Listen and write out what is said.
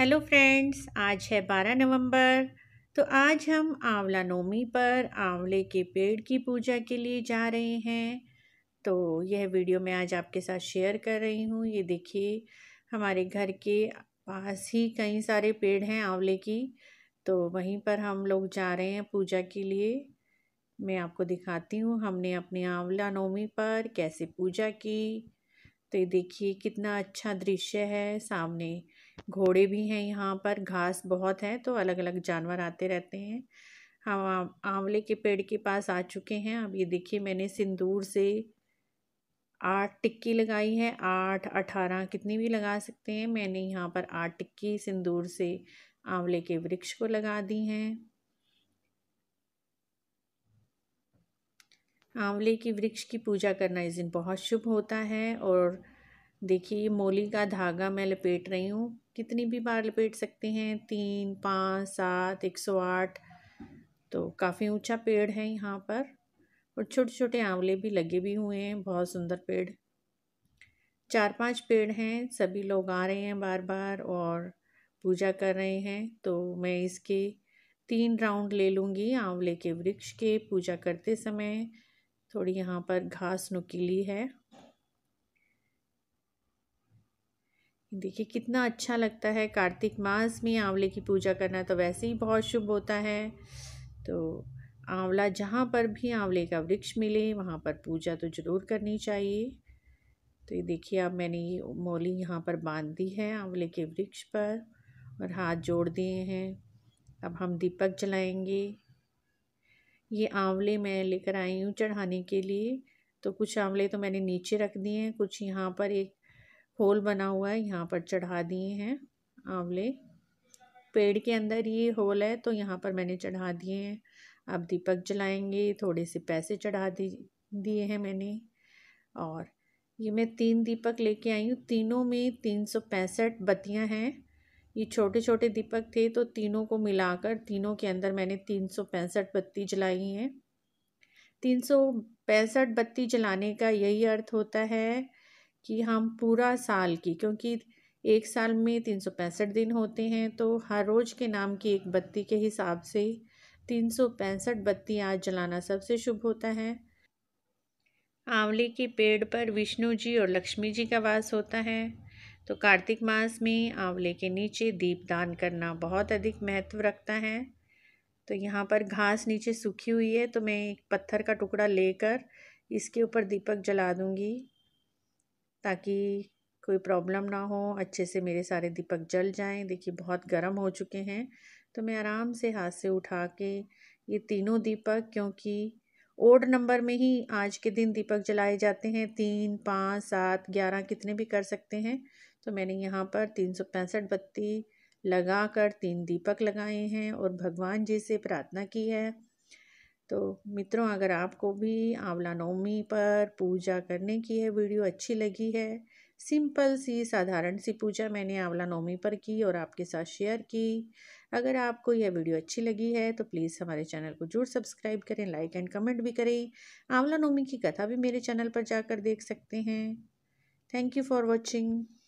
hello friends आज है 12 नवंबर तो आज हम आंवला नवमी पर आंवले के पेड़ की पूजा के लिए जा रहे हैं तो यह वीडियो मैं आज आपके साथ शेयर कर रही हूँ ये देखिए हमारे घर के पास ही कई सारे पेड़ हैं आंवले की तो वहीं पर हम लोग जा रहे हैं पूजा के लिए मैं आपको दिखाती हूँ हमने अपने आंवला नवमी पर कैसे पूजा की तो ये देखिए कितना अच्छा दृश्य है सामने घोड़े भी हैं यहाँ पर घास बहुत है तो अलग अलग जानवर आते रहते हैं हम आंवले के पेड़ के पास आ चुके हैं अब ये देखिए मैंने सिंदूर से आठ टिक्की लगाई है आठ अठारह कितनी भी लगा सकते हैं मैंने यहाँ पर आठ टिक्की सिंदूर से आंवले के वृक्ष को लगा दी हैं आंवले की वृक्ष की पूजा करना इस दिन बहुत शुभ होता है और देखिए ये मोली का धागा मैं लपेट रही हूँ कितनी भी बार लपेट सकते हैं तीन पाँच सात एक सौ आठ तो काफ़ी ऊंचा पेड़ है यहाँ पर और छोटे छोटे आंवले भी लगे भी हुए हैं बहुत सुंदर पेड़ चार पांच पेड़ हैं सभी लोग आ रहे हैं बार बार और पूजा कर रहे हैं तो मैं इसके तीन राउंड ले लूँगी आंवले के वृक्ष के पूजा करते समय थोड़ी यहाँ पर घास नुकीली है देखिए कितना अच्छा लगता है कार्तिक मास में आंवले की पूजा करना तो वैसे ही बहुत शुभ होता है तो आंवला जहाँ पर भी आंवले का वृक्ष मिले वहाँ पर पूजा तो ज़रूर करनी चाहिए तो ये देखिए अब मैंने ये मोली यहाँ पर बांध दी है आंवले के वृक्ष पर और हाथ जोड़ दिए हैं अब हम दीपक जलाएंगे ये आंवले मैं लेकर आई हूँ चढ़ाने के लिए तो कुछ आंवले तो मैंने नीचे रख दिए हैं कुछ यहाँ पर एक होल बना हुआ है यहाँ पर चढ़ा दिए हैं आंवले पेड़ के अंदर ये होल है तो यहाँ पर मैंने चढ़ा दिए हैं अब दीपक जलाएंगे थोड़े से पैसे चढ़ा दी दिए हैं मैंने और ये मैं तीन दीपक लेके आई हूँ तीनों में तीन सौ पैंसठ बत्तियाँ हैं ये छोटे छोटे दीपक थे तो तीनों को मिलाकर तीनों के अंदर मैंने तीन सौ पैंसठ बत्ती जलाई हैं तीन सौ पैंसठ बत्ती जलाने का यही अर्थ होता है कि हम पूरा साल की क्योंकि एक साल में तीन सौ पैंसठ दिन होते हैं तो हर रोज़ के नाम की एक बत्ती के हिसाब से तीन सौ पैंसठ बत्तियाँ जलाना सबसे शुभ होता है आंवले के पेड़ पर विष्णु जी और लक्ष्मी जी का वास होता है तो कार्तिक मास में आंवले के नीचे दीप दान करना बहुत अधिक महत्व रखता है तो यहाँ पर घास नीचे सूखी हुई है तो मैं एक पत्थर का टुकड़ा लेकर इसके ऊपर दीपक जला दूँगी ताकि कोई प्रॉब्लम ना हो अच्छे से मेरे सारे दीपक जल जाएं देखिए बहुत गर्म हो चुके हैं तो मैं आराम से हाथ से उठा के ये तीनों दीपक क्योंकि ओड नंबर में ही आज के दिन दीपक जलाए जाते हैं तीन पाँच सात ग्यारह कितने भी कर सकते हैं तो मैंने यहाँ पर तीन सौ पैंसठ बत्ती लगा कर तीन दीपक लगाए हैं और भगवान जी से प्रार्थना की है तो मित्रों अगर आपको भी आंवला नवमी पर पूजा करने की है वीडियो अच्छी लगी है सिंपल सी साधारण सी पूजा मैंने आंवला नवमी पर की और आपके साथ शेयर की अगर आपको यह वीडियो अच्छी लगी है तो प्लीज़ हमारे चैनल को जरूर सब्सक्राइब करें लाइक एंड कमेंट भी करें आंवला नवमी की कथा भी मेरे चैनल पर जाकर देख सकते हैं थैंक यू फॉर वॉचिंग